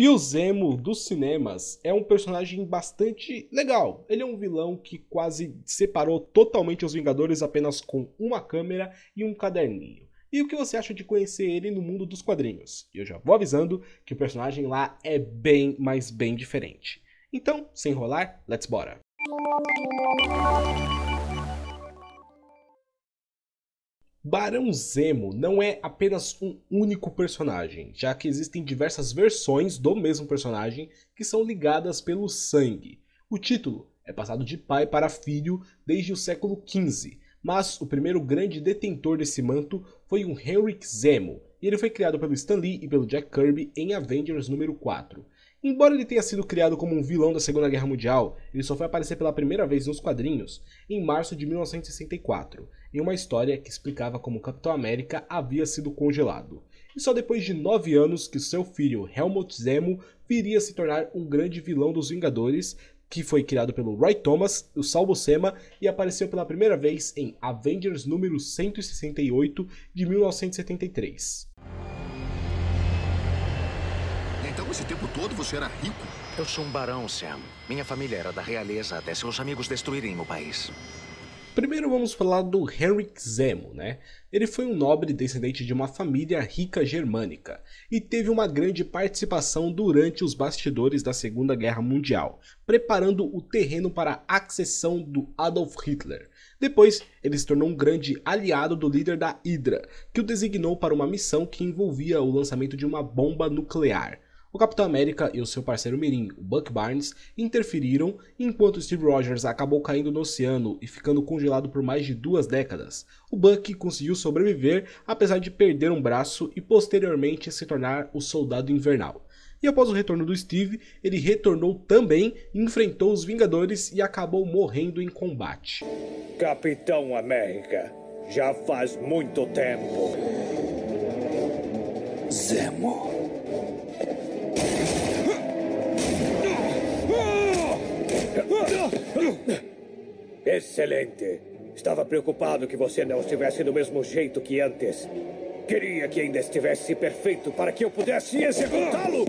E o Zemo dos cinemas é um personagem bastante legal. Ele é um vilão que quase separou totalmente os Vingadores apenas com uma câmera e um caderninho. E o que você acha de conhecer ele no mundo dos quadrinhos? Eu já vou avisando que o personagem lá é bem, mas bem diferente. Então, sem enrolar, let's bora! Barão Zemo não é apenas um único personagem, já que existem diversas versões do mesmo personagem que são ligadas pelo sangue. O título é passado de pai para filho desde o século XV, mas o primeiro grande detentor desse manto foi um Henrik Zemo, e ele foi criado pelo Stan Lee e pelo Jack Kirby em Avengers número 4. Embora ele tenha sido criado como um vilão da Segunda Guerra Mundial, ele só foi aparecer pela primeira vez nos quadrinhos em março de 1964, em uma história que explicava como Capitão América havia sido congelado. E só depois de nove anos que seu filho Helmut Zemo viria se tornar um grande vilão dos Vingadores, que foi criado pelo Roy Thomas, o Salvo Sema, e apareceu pela primeira vez em Avengers número 168 de 1973 esse tempo todo você era rico? Eu sou um barão, Sam. Minha família era da realeza até seus amigos destruírem o país. Primeiro vamos falar do Henrik Zemo, né? Ele foi um nobre descendente de uma família rica germânica e teve uma grande participação durante os bastidores da Segunda Guerra Mundial, preparando o terreno para a acessão do Adolf Hitler. Depois, ele se tornou um grande aliado do líder da Hydra, que o designou para uma missão que envolvia o lançamento de uma bomba nuclear. O Capitão América e o seu parceiro mirim, o Buck Barnes, interferiram enquanto Steve Rogers acabou caindo no oceano e ficando congelado por mais de duas décadas. O Buck conseguiu sobreviver apesar de perder um braço e posteriormente se tornar o Soldado Invernal. E após o retorno do Steve, ele retornou também, enfrentou os Vingadores e acabou morrendo em combate. Capitão América, já faz muito tempo. Zemo. Excelente. Estava preocupado que você não estivesse do mesmo jeito que antes. Queria que ainda estivesse perfeito para que eu pudesse executá-lo!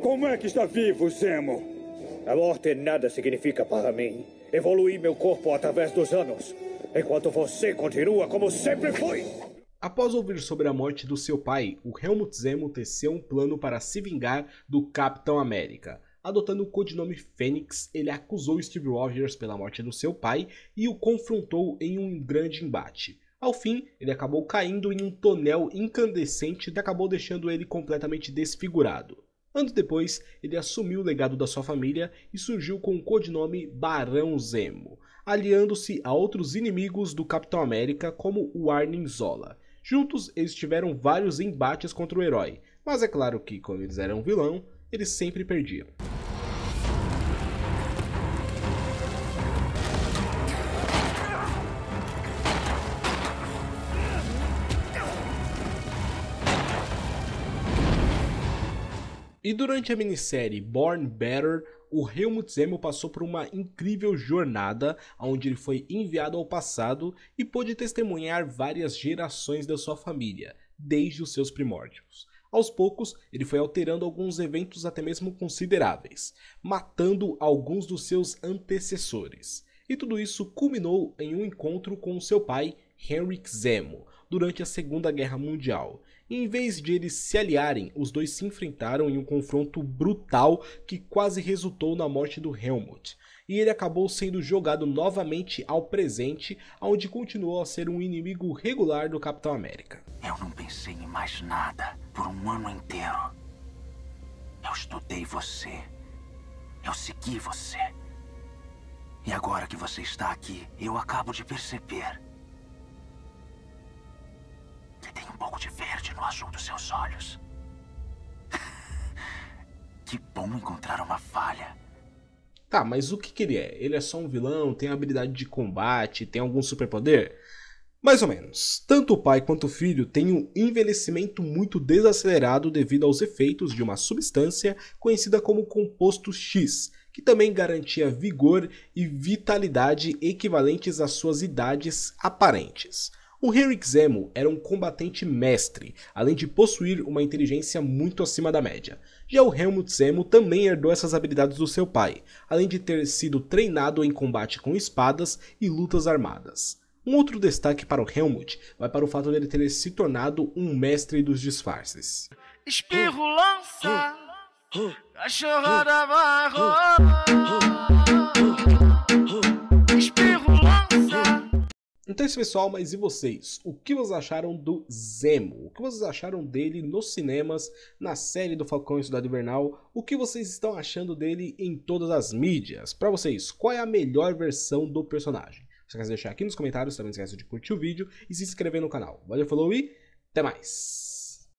Como é que está vivo, Zemo? A morte nada significa para mim. Evolui meu corpo através dos anos, enquanto você continua como sempre foi! Após ouvir sobre a morte do seu pai, o Helmut Zemo teceu um plano para se vingar do Capitão América. Adotando o codinome Fênix, ele acusou Steve Rogers pela morte do seu pai e o confrontou em um grande embate. Ao fim, ele acabou caindo em um tonel incandescente que acabou deixando ele completamente desfigurado. Anos depois, ele assumiu o legado da sua família e surgiu com o codinome Barão Zemo, aliando-se a outros inimigos do Capitão América como o Arnim Zola. Juntos, eles tiveram vários embates contra o herói, mas é claro que, como eles eram vilão, eles sempre perdiam. E durante a minissérie Born Better, o Helmut Zemo passou por uma incrível jornada, onde ele foi enviado ao passado e pôde testemunhar várias gerações da sua família, desde os seus primórdios. Aos poucos, ele foi alterando alguns eventos até mesmo consideráveis, matando alguns dos seus antecessores. E tudo isso culminou em um encontro com seu pai, Henrik Zemo, durante a Segunda Guerra Mundial. em vez de eles se aliarem, os dois se enfrentaram em um confronto brutal que quase resultou na morte do Helmut. E ele acabou sendo jogado novamente ao presente, onde continuou a ser um inimigo regular do Capitão América. Eu não pensei em mais nada por um ano inteiro. Eu estudei você. Eu segui você. E agora que você está aqui, eu acabo de perceber no azul dos seus olhos. que bom encontrar uma falha. Tá, mas o que, que ele é? Ele é só um vilão, tem habilidade de combate, tem algum superpoder? Mais ou menos. Tanto o pai quanto o filho têm um envelhecimento muito desacelerado devido aos efeitos de uma substância conhecida como composto X, que também garantia vigor e vitalidade equivalentes às suas idades aparentes. O Henrik Zemo era um combatente mestre, além de possuir uma inteligência muito acima da média. Já o Helmut Zemo também herdou essas habilidades do seu pai, além de ter sido treinado em combate com espadas e lutas armadas. Um outro destaque para o Helmut vai para o fato dele ter se tornado um mestre dos disfarces. Espirro lança, cachorro da barro. Então é isso, pessoal, mas e vocês? O que vocês acharam do Zemo? O que vocês acharam dele nos cinemas, na série do Falcão e Cidade Invernal? O que vocês estão achando dele em todas as mídias? Para vocês, qual é a melhor versão do personagem? Você quer deixar aqui nos comentários, também não esquece de curtir o vídeo e se inscrever no canal. Valeu, falou e até mais!